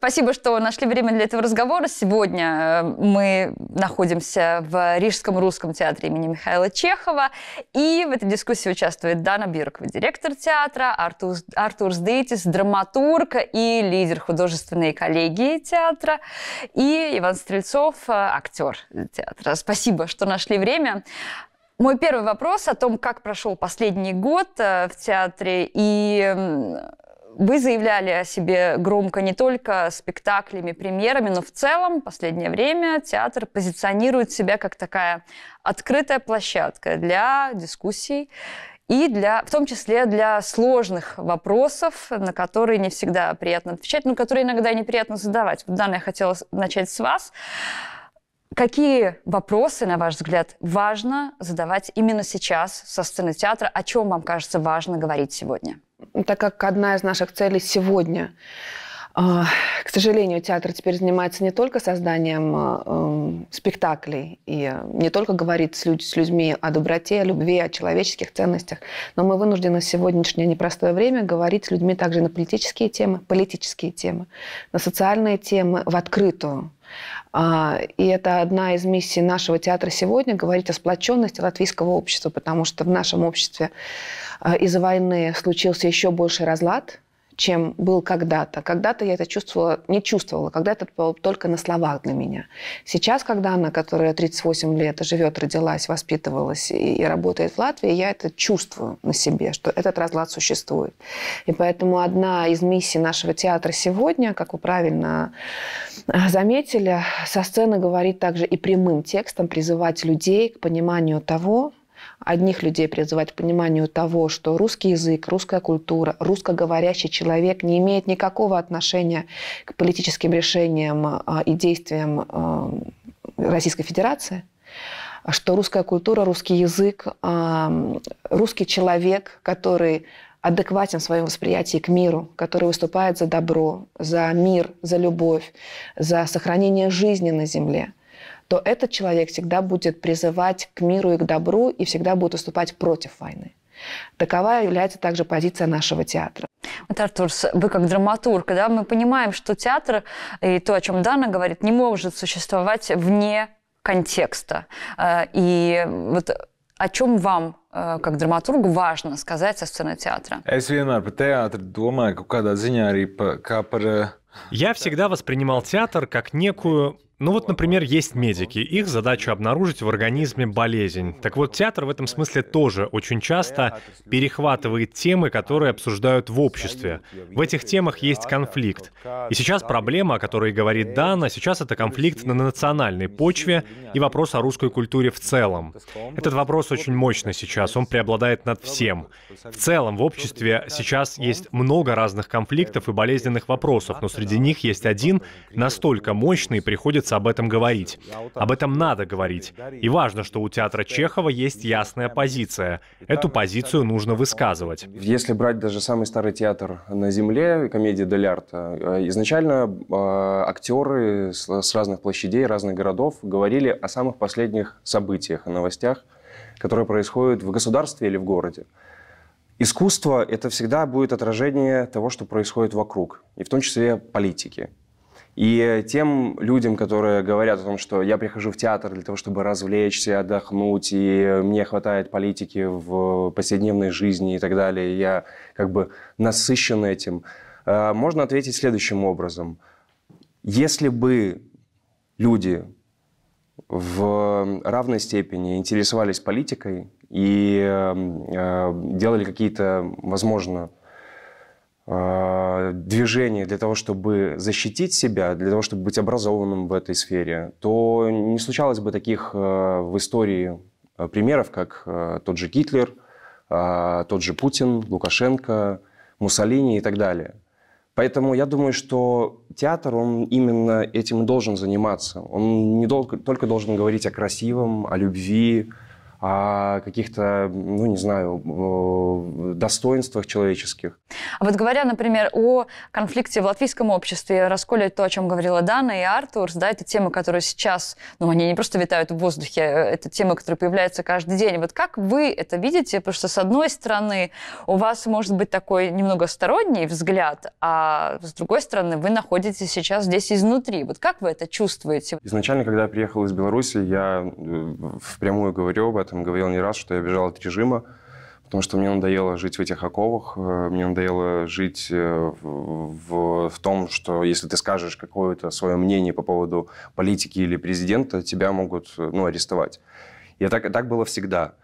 Спасибо, что нашли время для этого разговора. Сегодня э, мы находимся в Рижском русском театре имени Михаила Чехова. И в этой дискуссии участвует Дана Биркова, директор театра, Артур, Артур Сдейтис, драматург и лидер художественной коллегии театра, и Иван Стрельцов, э, актер театра. Спасибо, что нашли время. Мой первый вопрос о том, как прошел последний год э, в театре и вы заявляли о себе громко не только спектаклями, премьерами, но в целом в последнее время театр позиционирует себя как такая открытая площадка для дискуссий и для, в том числе для сложных вопросов, на которые не всегда приятно отвечать, но которые иногда неприятно задавать. Вот, Дана, я хотела начать с вас. Какие вопросы, на ваш взгляд, важно задавать именно сейчас со сцены театра? О чем вам кажется важно говорить сегодня? Ну, так как одна из наших целей сегодня а, к сожалению, театр теперь занимается не только созданием а, эм, спектаклей и не только говорит с, людь- с людьми о доброте, о любви, о человеческих ценностях, но мы вынуждены в сегодняшнее непростое время говорить с людьми также на политические темы, политические темы, на социальные темы в открытую. А, и это одна из миссий нашего театра сегодня – говорить о сплоченности латвийского общества, потому что в нашем обществе из-за войны случился еще больший разлад – чем был когда-то. Когда-то я это чувствовала, не чувствовала, когда это было только на словах для меня. Сейчас, когда она, которая 38 лет, живет, родилась, воспитывалась и, и работает в Латвии, я это чувствую на себе, что этот разлад существует. И поэтому одна из миссий нашего театра сегодня, как вы правильно э, заметили, со сцены говорит также и прямым текстом призывать людей к пониманию того, одних людей призывать к пониманию того, что русский язык, русская культура, русскоговорящий человек не имеет никакого отношения к политическим решениям а, и действиям а, Российской Федерации, что русская культура, русский язык, а, русский человек, который адекватен в своем восприятии к миру, который выступает за добро, за мир, за любовь, за сохранение жизни на Земле – то этот человек всегда будет призывать к миру и к добру и всегда будет выступать против войны. Такова является также позиция нашего театра. Вот, Артур, вы как драматург, да, мы понимаем, что театр, э, и то, о чем Дана говорит, не может существовать вне контекста. Э, и вот о чем вам, э, как драматургу, важно сказать о сцене театра? А Я всегда воспринимал театр как некую ну вот, например, есть медики. Их задача обнаружить в организме болезнь. Так вот, театр в этом смысле тоже очень часто перехватывает темы, которые обсуждают в обществе. В этих темах есть конфликт. И сейчас проблема, о которой говорит Дана, сейчас это конфликт на национальной почве и вопрос о русской культуре в целом. Этот вопрос очень мощный сейчас, он преобладает над всем. В целом, в обществе сейчас есть много разных конфликтов и болезненных вопросов, но среди них есть один настолько мощный, приходится нравится об этом говорить. Об этом надо говорить. И важно, что у театра Чехова есть ясная позиция. Эту позицию нужно высказывать. Если брать даже самый старый театр на земле, Комедия Дель Арта, э, изначально э, актеры с разных площадей, разных городов говорили о самых последних событиях, о новостях, которые происходят в государстве или в городе. Искусство — это всегда будет отражение того, что происходит вокруг, и в том числе политики. И тем людям, которые говорят о том, что я прихожу в театр для того, чтобы развлечься, отдохнуть, и мне хватает политики в повседневной жизни и так далее, я как бы насыщен этим, э, можно ответить следующим образом. Если бы люди в равной степени интересовались политикой и эм, э, делали какие-то, возможно, Э, движение для того, чтобы защитить себя, для того, чтобы быть образованным в этой сфере, то не случалось бы таких э, в истории э, примеров, как тот же Гитлер, тот же Путин, Лукашенко, Муссолини и так далее. Поэтому я думаю, что театр, он именно этим и должен заниматься. Он не только должен говорить о красивом, о любви, о каких-то, ну не знаю, достоинствах человеческих. А вот говоря, например, о конфликте в латвийском обществе, расколе то, о чем говорила Дана и Артурс, да, это темы, которые сейчас, ну они не просто витают в воздухе, э, это темы, которые появляются каждый день. Вот как вы это видите? Потому что, с одной стороны, у вас может быть такой немного сторонний взгляд, а с другой стороны, вы находитесь сейчас здесь изнутри. Вот как вы это чувствуете? Изначально, когда я приехал из Беларуси, я э, впрямую говорю об этом, этом говорил не раз, что я бежал от режима, потому что мне надоело жить в этих оковах, э, мне надоело жить э, в, в, в том, что если ты скажешь какое-то свое мнение по поводу политики или президента, тебя могут э, ну, арестовать. И так, так было всегда.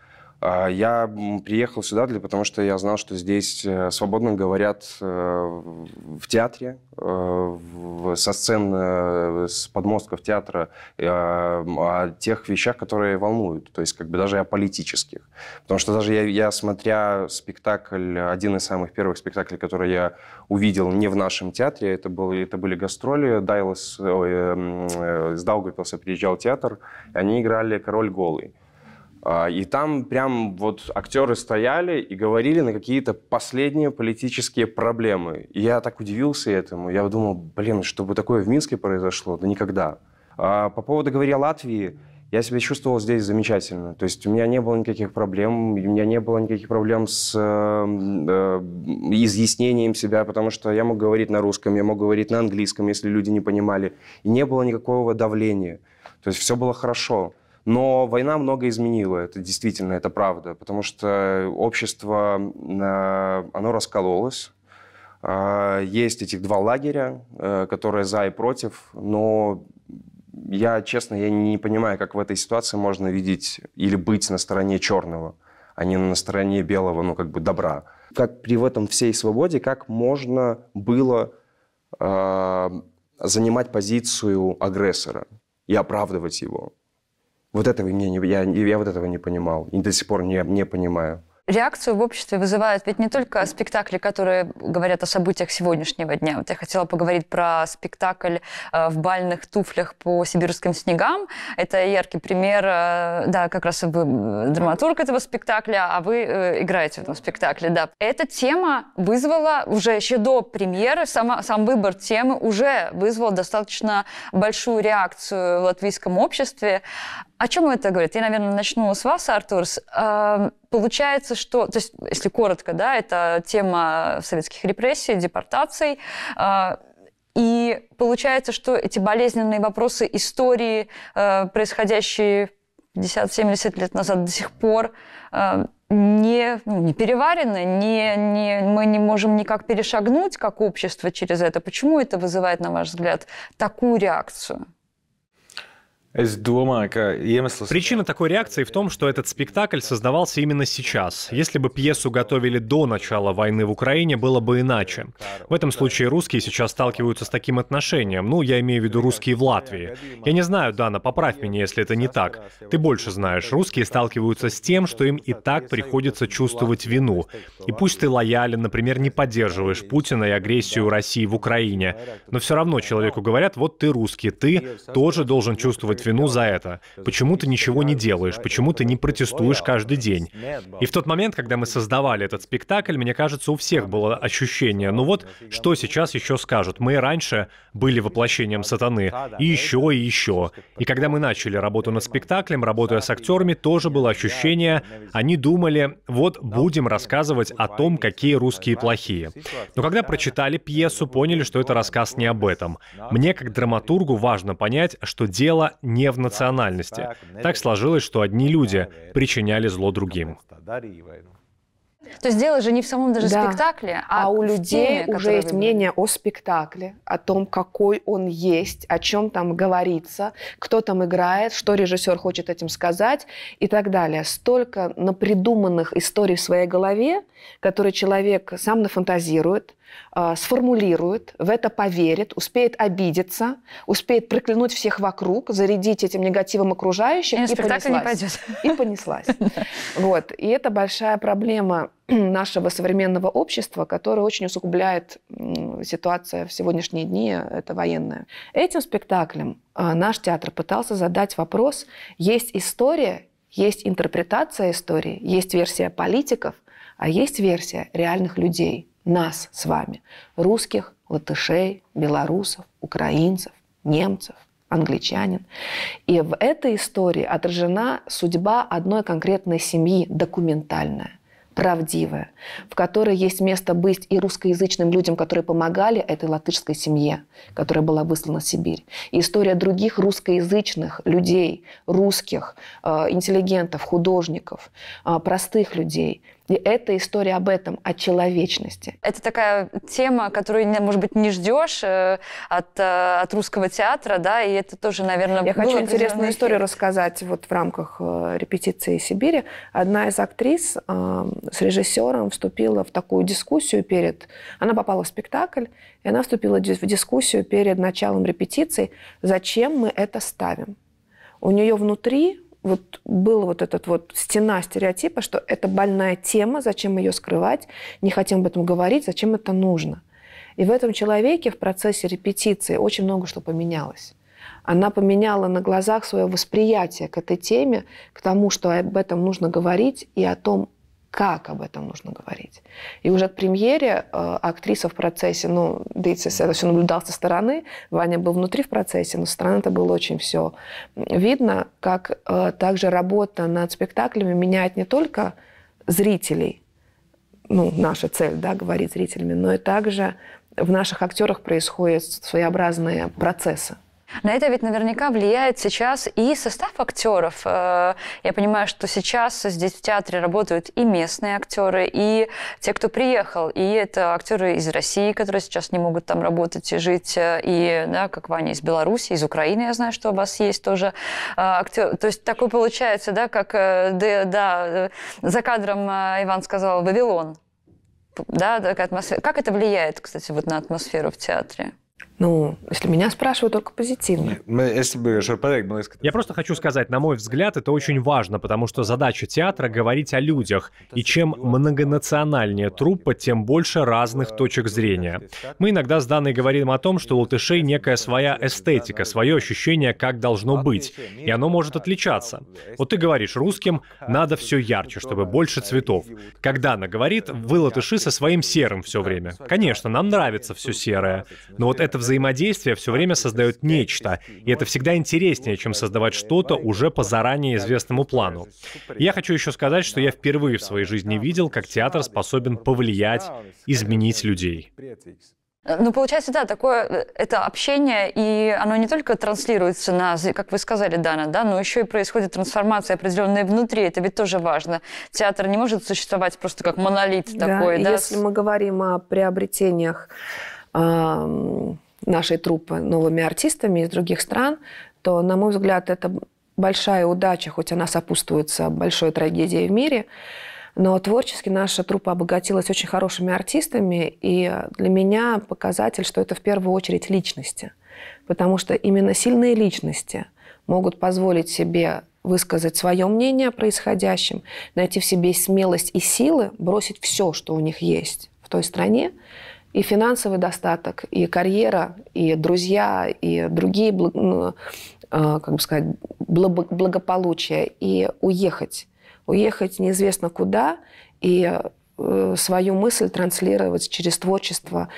А, я приехал сюда, для, потому что я знал, что здесь э, свободно говорят э, в театре, э, со сцен, с подмостков театра о тех вещах, которые волнуют, то есть как бы даже о политических. Потому что даже я, я смотря спектакль, один из самых первых спектаклей, который я увидел не в нашем театре, это, был, это были гастроли, Дайлас, ой, э, э, с Даугавпилса приезжал театр, и они играли «Король голый». А, и там прям вот актеры стояли и говорили на какие-то последние политические проблемы. И я так удивился этому. Я думал, блин, чтобы такое в Минске произошло, да никогда. А по поводу говоря Латвии», я себя чувствовал здесь замечательно. То есть у меня не было никаких проблем, у меня не было никаких проблем с э, э, изъяснением себя, потому что я мог говорить на русском, я мог говорить на английском, если люди не понимали. И не было никакого давления. То есть все было хорошо. Но война много изменила, это действительно, это правда, потому что общество, э, оно раскололось, э, есть этих два лагеря, э, которые за и против, но я, честно, я не понимаю, как в этой ситуации можно видеть или быть на стороне черного, а не на стороне белого, ну, как бы добра. Как при в этом всей свободе, как можно было э, занимать позицию агрессора и оправдывать его? Вот этого я, не, я, я вот этого не понимал и до сих пор не, не понимаю. Реакцию в обществе вызывают ведь не только спектакли, которые говорят о событиях сегодняшнего дня. Вот я хотела поговорить про спектакль э, в бальных туфлях по сибирским снегам. Это яркий пример, э, да, как раз вы драматург этого спектакля, а вы э, играете в этом спектакле, да. Эта тема вызвала уже еще до премьеры, сама, сам выбор темы уже вызвал достаточно большую реакцию в латвийском обществе. О чем это говорит? Я, наверное, начну с вас, Артурс. Получается, что, то есть, если коротко, да, это тема советских репрессий, депортаций. А, и получается, что эти болезненные вопросы истории, а, происходящие 50-70 лет назад до сих пор, а, не, ну, не переварены, не, не, мы не можем никак перешагнуть как общество через это. Почему это вызывает, на ваш взгляд, такую реакцию? Es domāju, ka iemesls... Причина такой реакции в том, что этот спектакль создавался именно сейчас. Если бы пьесу готовили до начала войны в Украине, было бы иначе. В этом случае русские сейчас сталкиваются с таким отношением. Ну, я имею в виду русские в Латвии. Я не знаю, Дана, поправь меня, если это не так. Ты больше знаешь. Русские сталкиваются с тем, что им и так приходится чувствовать вину. И пусть ты лоялен, например, не поддерживаешь Путина и агрессию России в Украине, но все равно человеку говорят, вот ты русский, ты тоже должен чувствовать вину за это. Почему ты ничего не делаешь? Почему ты не протестуешь каждый день? И в тот момент, когда мы создавали этот спектакль, мне кажется, у всех было ощущение, ну вот, что сейчас еще скажут? Мы раньше были воплощением сатаны, и еще, и еще. И когда мы начали работу над спектаклем, работая с актерами, тоже было ощущение, они думали, вот будем рассказывать о том, какие русские плохие. Но когда прочитали пьесу, поняли, что это рассказ не об этом. Мне, как драматургу, важно понять, что дело не в национальности. Так сложилось, что одни люди причиняли зло другим. Ну. То есть дело же не в самом даже да. спектакле, а, а у людей теме, уже есть выбрали. мнение о спектакле, о том, какой он есть, о чем там говорится, кто там играет, что режиссер хочет этим сказать и так далее. Столько напридуманных историй в своей голове, которые человек сам нафантазирует, а, сформулирует, в это поверит, успеет обидеться, успеет проклянуть всех вокруг, зарядить этим негативом окружающих, и, и понеслась. Не пойдет. И понеслась. Вот. И это большая проблема нашего современного общества, которое очень усугубляет ситуация в сегодняшние дни, это военная. Этим спектаклем а, наш театр пытался задать вопрос, есть история, есть интерпретация истории, есть версия политиков, а есть версия реальных людей – нас с вами, русских, латышей, белорусов, украинцев, немцев, англичанин. И в этой истории отражена судьба одной конкретной семьи, документальная правдивая, в которой есть место быть и русскоязычным людям, которые помогали этой латышской семье, которая была выслана в Сибирь. И история других русскоязычных людей, русских, э, интеллигентов, художников, э, простых людей, и это история об этом, о человечности. Это такая тема, которую, может быть, не ждешь э, от, э, от русского театра, да, и это тоже, наверное, Я хочу интересную историю рассказать вот в рамках э, репетиции Сибири. Одна из актрис с режиссером вступила в такую дискуссию перед... Она попала в спектакль, и она вступила в дискуссию перед началом репетиции, зачем мы это ставим. У нее внутри вот был вот этот вот стена стереотипа, что это больная тема, зачем ее скрывать, не хотим об этом говорить, зачем это нужно. И в этом человеке в процессе репетиции очень много что поменялось. Она поменяла на глазах свое восприятие к этой теме, к тому, что об этом нужно говорить и о том, как об этом нужно говорить. И уже к премьере э, актриса в процессе, ну, видите, это все наблюдал со стороны, Ваня был внутри в процессе, но со стороны это было очень все видно, как э, также работа над спектаклями меняет не только зрителей, ну, наша цель, да, говорить зрителями, но и также в наших актерах происходят своеобразные процессы. На это ведь наверняка влияет сейчас и состав актеров. Э, я понимаю, что сейчас здесь в театре работают и местные актеры, и те, кто приехал. И это актеры из России, которые сейчас не могут там работать и жить. Э, и, да, как Ваня, из Беларуси, из Украины, я знаю, что у вас есть тоже э, актер. То есть такой получается, да, как да, за кадром Иван сказал «Вавилон». Да, такая атмосфера. Как это влияет, кстати, вот на атмосферу в театре? Ну, если меня спрашивают, только позитивно. Если бы Шарпарек, мы... Я просто хочу сказать, на мой взгляд, это очень важно, потому что задача театра — говорить о людях. И чем многонациональнее труппа, тем больше разных точек зрения. Мы иногда с Даной говорим о том, что у латышей некая своя эстетика, свое ощущение, как должно быть. И оно может отличаться. Вот ты говоришь русским, надо все ярче, чтобы больше цветов. Когда она говорит, вы латыши со своим серым все время. Конечно, нам нравится все серое. Но вот это взаимодействие взаимодействия все время создают нечто, и это всегда интереснее, чем создавать что-то уже по заранее известному плану. я хочу еще сказать, что я впервые в своей жизни видел, как театр способен повлиять, изменить людей. Ну, получается, да, такое это общение, и оно не только транслируется на, как вы сказали, Дана, да, но еще и происходит трансформация определенная внутри, это ведь тоже важно. Театр не может существовать просто как монолит да, такой, да? если мы говорим о приобретениях э нашей труппы новыми артистами из других стран, то, на мой взгляд, это большая удача, хоть она сопутствуется большой трагедии в мире, но творчески наша труппа обогатилась очень хорошими артистами, и для меня показатель, что это в первую очередь личности. Потому что именно сильные личности могут позволить себе высказать свое мнение о происходящем, найти в себе смелость и силы бросить все, что у них есть в той стране, и финансовый достаток, и карьера, и друзья, и другие, ну, а, как бы сказать, благополучие, и уехать. Уехать неизвестно куда, и э, свою мысль транслировать через творчество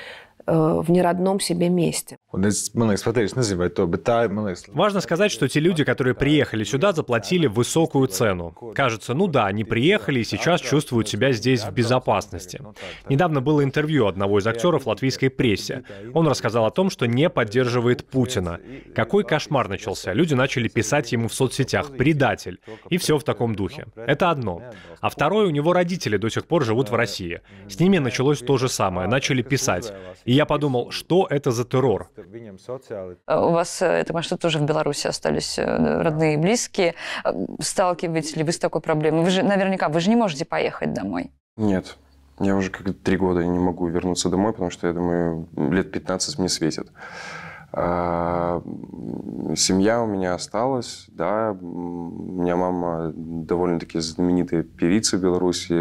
э, в неродном себе месте. Ну, ну, ну, Важно сказать, что те люди, которые приехали сюда, заплатили высокую цену. Кажется, ну да, они приехали и сейчас чувствуют себя здесь в безопасности. Недавно было интервью одного из актеров латвийской прессе. Он рассказал о том, что не поддерживает Путина. Какой кошмар начался. Люди начали писать ему в соцсетях «предатель». И все в таком духе. Это одно. А второе, у него родители до сих пор живут в России. С ними началось то же самое. Начали писать. И я подумал, что это за террор? viņam социāli. Э, у вас, э, это, так понимаю, что тоже в Беларуси остались э, родные и близкие. Сталкиваетесь ли вы с такой проблемой? Вы же, наверняка, вы же не можете поехать домой. Нет, я уже как три года не могу вернуться домой, потому что, я думаю, лет 15 мне светит. А, семья у меня осталась, да. У меня мама довольно-таки знаменитая певица в Беларуси,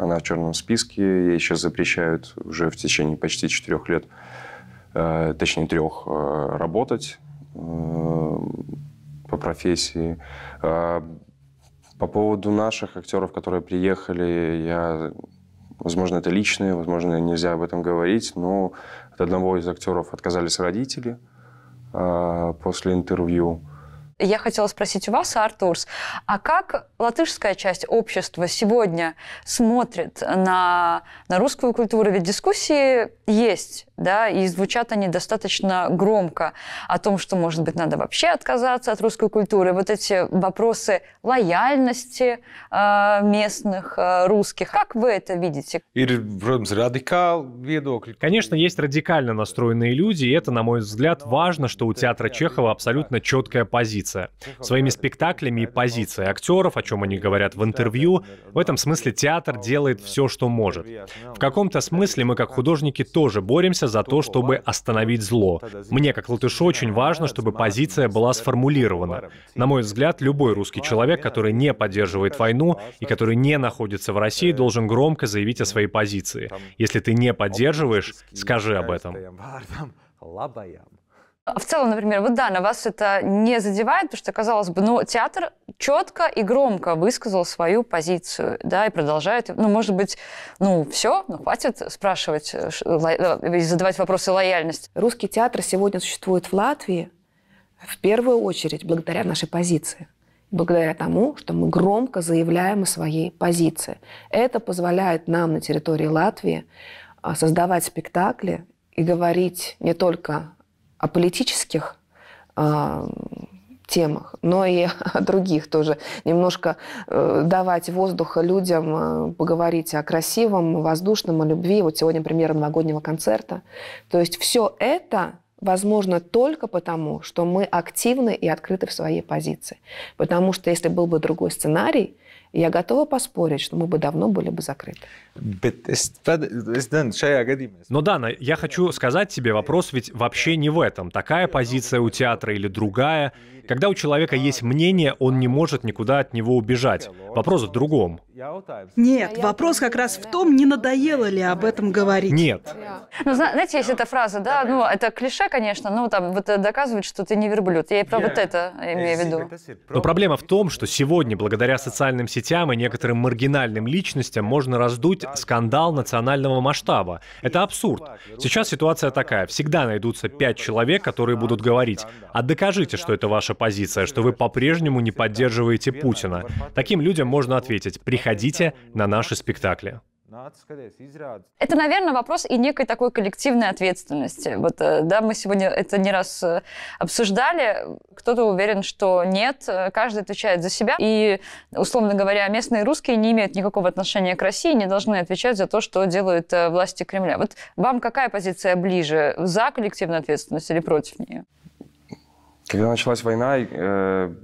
она в черном списке, ей сейчас запрещают уже в течение почти четырех лет Э, точнее трех, э, работать э, по профессии. По поводу наших актеров, которые приехали, я, возможно, это личное, возможно, нельзя об этом говорить, но от одного из актеров отказались родители после интервью. Я хотела спросить у вас, Артурс, а как латышская часть общества сегодня смотрит на, на русскую культуру? Ведь дискуссии есть, да, и звучат они достаточно громко о том, что, может быть, надо вообще отказаться от русской культуры. Вот эти вопросы лояльности э, местных э, русских. Как вы это видите? Конечно, есть радикально настроенные люди, и это, на мой взгляд, важно, что у театра Чехова абсолютно четкая позиция позиция. Своими спектаклями и позицией актеров, о чем они говорят в интервью, в этом смысле театр делает все, что может. В каком-то смысле мы, как художники, тоже боремся за то, чтобы остановить зло. Мне, как латышу, очень важно, чтобы позиция была сформулирована. На мой взгляд, любой русский человек, который не поддерживает войну и который не находится в России, должен громко заявить о своей позиции. Если ты не поддерживаешь, скажи об этом. А в целом, например, вот да, на вас это не задевает, потому что, казалось бы, ну, театр четко и громко высказал свою позицию, да, и продолжает, ну, может быть, ну, все, ну, хватит спрашивать э, э, задавать вопросы лояльности. Русский театр сегодня существует в Латвии в первую очередь благодаря нашей позиции благодаря тому, что мы громко заявляем о своей позиции. Это позволяет нам на территории Латвии а, создавать спектакли и говорить не только о политических а, темах, но и о других тоже. Немножко э, давать воздуха людям, э, поговорить о красивом, воздушном, о любви. Вот сегодня премьера новогоднего концерта. То есть все это возможно только потому, что мы активны и открыты в своей позиции. Потому что если был бы другой сценарий, и я готова поспорить, что мы бы давно были бы закрыты. Но, Дана, я хочу сказать тебе, вопрос ведь вообще не в этом. Такая позиция у театра или другая. Когда у человека есть мнение, он не может никуда от него убежать. Вопрос в другом. Нет, вопрос как раз в том, не надоело ли об этом говорить. Нет. Ну, знаете, есть эта фраза, да, ну, это клише, конечно, но там вот доказывает, что ты не верблюд. Я и про вот это имею в виду. Но проблема в том, что сегодня, благодаря социальным сетям и некоторым маргинальным личностям, можно раздуть скандал национального масштаба. Это абсурд. Сейчас ситуация такая. Всегда найдутся пять человек, которые будут говорить, а докажите, что это ваша позиция, что вы по-прежнему не поддерживаете Путина. Таким людям можно ответить, приходите приходите на наши спектакли. Это, наверное, вопрос и некой такой коллективной ответственности. Вот, э, да, мы сегодня это не раз э, обсуждали. Кто-то уверен, что нет, каждый отвечает за себя. И, условно говоря, местные русские не имеют никакого отношения к России, не должны отвечать за то, что делают э, власти Кремля. Вот вам какая позиция ближе? За коллективную ответственность или против нее? Когда началась война, э,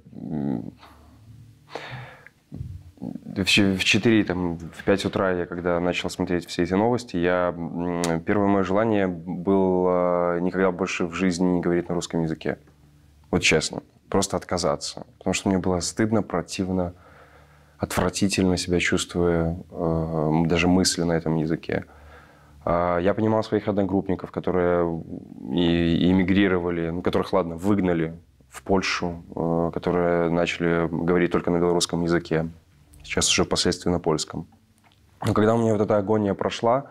в 4, там, в 5 утра я когда начал смотреть все эти новости, я, первое мое желание было э, никогда больше в жизни не говорить на русском языке. Вот честно. Просто отказаться. Потому что мне было стыдно, противно, отвратительно себя чувствуя, э, даже мысли на этом языке. А, я понимал своих одногруппников, которые и, эмигрировали, ну, которых, ладно, выгнали в Польшу, э, которые начали говорить только на белорусском языке сейчас уже впоследствии на польском. Но когда у меня вот эта агония прошла,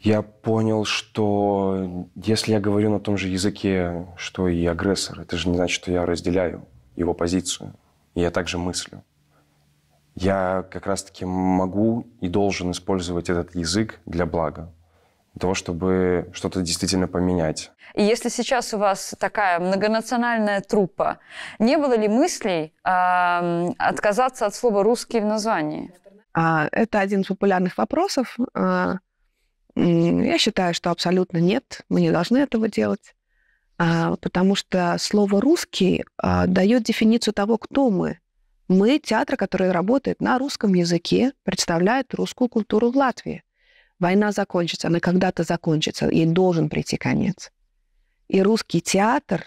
я понял, что если я говорю на том же языке, что и агрессор, это же не значит, что я разделяю его позицию. И я также мыслю. Я как раз-таки могу и должен использовать этот язык для блага для того, чтобы что-то действительно поменять. И если сейчас у вас такая многонациональная труппа, не было ли мыслей э, отказаться от слова «русский» в названии? А, это один из популярных вопросов. А, я считаю, что абсолютно нет, мы не должны этого делать, а, потому что слово «русский» дает дефиницию того, кто мы. Мы театр, который работает на русском языке, представляет русскую культуру в Латвии. Война закончится, она когда-то закончится, ей должен прийти конец. И русский театр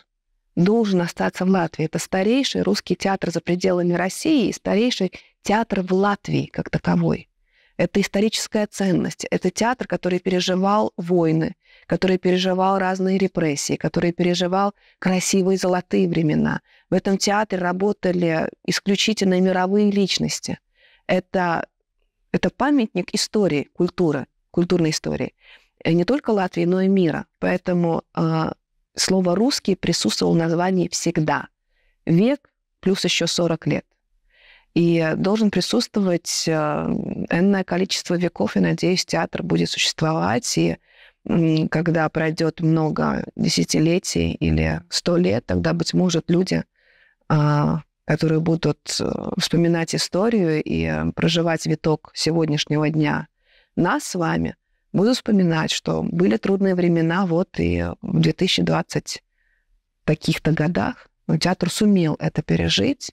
должен остаться в Латвии. Это старейший русский театр за пределами России и старейший театр в Латвии как таковой. Это историческая ценность. Это театр, который переживал войны, который переживал разные репрессии, который переживал красивые золотые времена. В этом театре работали исключительно мировые личности. Это, это памятник истории, культуры культурной истории э, не только Латвии, но и мира. Поэтому э, слово «русский» присутствовало в названии всегда. Век плюс еще 40 лет. И должен присутствовать э, энное количество веков, и, надеюсь, театр будет существовать. И э, когда пройдет много десятилетий или сто лет, тогда, быть может, люди, э, которые будут э, вспоминать историю и э, проживать виток сегодняшнего дня – нас с вами, буду вспоминать, что были трудные времена, вот и в 2020 таких-то годах, но театр сумел это пережить,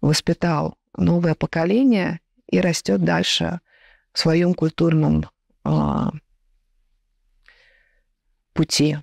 воспитал новое поколение и растет дальше в своем культурном э, пути.